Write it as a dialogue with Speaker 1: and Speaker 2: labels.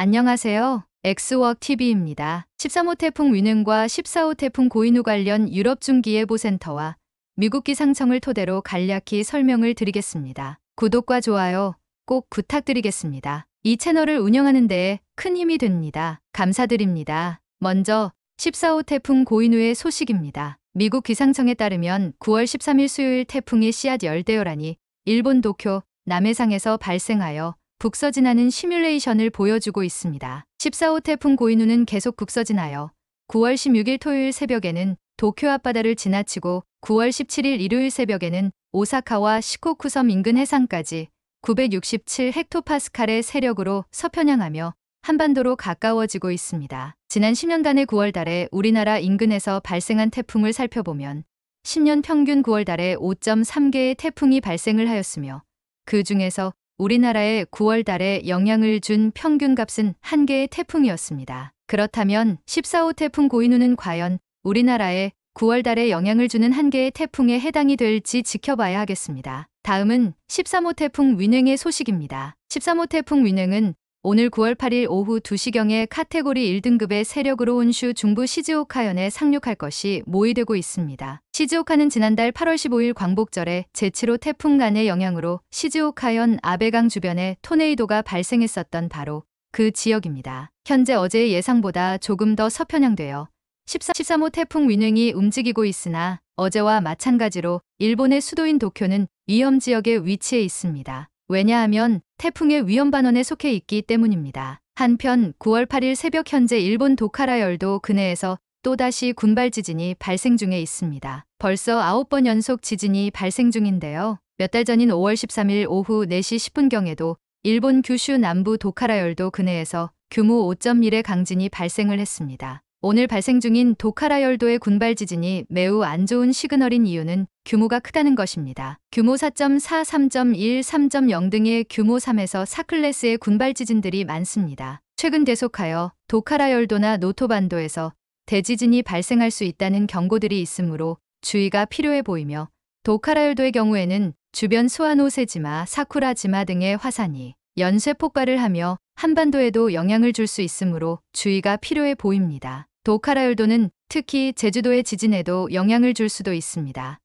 Speaker 1: 안녕하세요. 엑스웍 TV입니다. 13호 태풍 위능과 14호 태풍 고인우 관련 유럽 중기예보센터와 미국 기상청을 토대로 간략히 설명을 드리겠습니다. 구독과 좋아요 꼭 부탁드리겠습니다. 이 채널을 운영하는 데에 큰 힘이 됩니다. 감사드립니다. 먼저 14호 태풍 고인우의 소식입니다. 미국 기상청에 따르면 9월 13일 수요일 태풍이 씨앗 열대어란니 일본 도쿄 남해상에서 발생하여 북서진하는 시뮬레이션을 보여주고 있습니다. 14호 태풍 고인우는 계속 북서진하여 9월 16일 토요일 새벽에는 도쿄 앞바다를 지나치고 9월 17일 일요일 새벽에는 오사카와 시코쿠섬 인근 해상까지 967 헥토파스칼의 세력으로 서편향하며 한반도로 가까워지고 있습니다. 지난 10년간의 9월 달에 우리나라 인근에서 발생한 태풍을 살펴보면 10년 평균 9월 달에 5.3개의 태풍이 발생을 하였으며 그 중에서 우리나라에 9월 달에 영향을 준 평균값은 한 개의 태풍이었습니다. 그렇다면 14호 태풍 고인우는 과연 우리나라에 9월 달에 영향을 주는 한 개의 태풍에 해당이 될지 지켜봐야 하겠습니다. 다음은 13호 태풍 윈행의 소식입니다. 13호 태풍 윈행은 오늘 9월 8일 오후 2시경에 카테고리 1등급의 세력으로 온슈 중부 시즈오카현에 상륙할 것이 모의되고 있습니다. 시즈오카는 지난달 8월 15일 광복절에 제7호 태풍간의 영향으로 시즈오카현 아베강 주변에 토네이도가 발생했었던 바로 그 지역입니다. 현재 어제의 예상보다 조금 더 서편향되어 13, 13호 태풍 윈행이 움직이고 있으나 어제와 마찬가지로 일본의 수도인 도쿄는 위험 지역에 위치해 있습니다. 왜냐하면 태풍의 위험 반원에 속해 있기 때문입니다. 한편 9월 8일 새벽 현재 일본 도카라열도 그해에서 또다시 군발 지진이 발생 중에 있습니다. 벌써 9번 연속 지진이 발생 중인데요. 몇 달 전인 5월 13일 오후 4시 10분경에도 일본 규슈 남부 도카라열도 근해에서 규모 5.1의 강진이 발생을 했습니다. 오늘 발생 중인 도카라열도의 군발 지진이 매우 안 좋은 시그널인 이유는 규모가 크다는 것입니다. 규모 4.4, 3.1, 3.0 등의 규모 3에서 4클래스의 군발 지진들이 많습니다. 최근 대속하여 도카라열도나 노토반도에서 대지진이 발생할 수 있다는 경고들이 있으므로 주의가 필요해 보이며 도카라열도의 경우에는 주변 수아노세지마, 사쿠라지마 등의 화산이 연쇄 폭발을 하며 한반도에도 영향을 줄 수 있으므로 주의가 필요해 보입니다. 도카라열도는 특히 제주도의 지진에도 영향을 줄 수도 있습니다.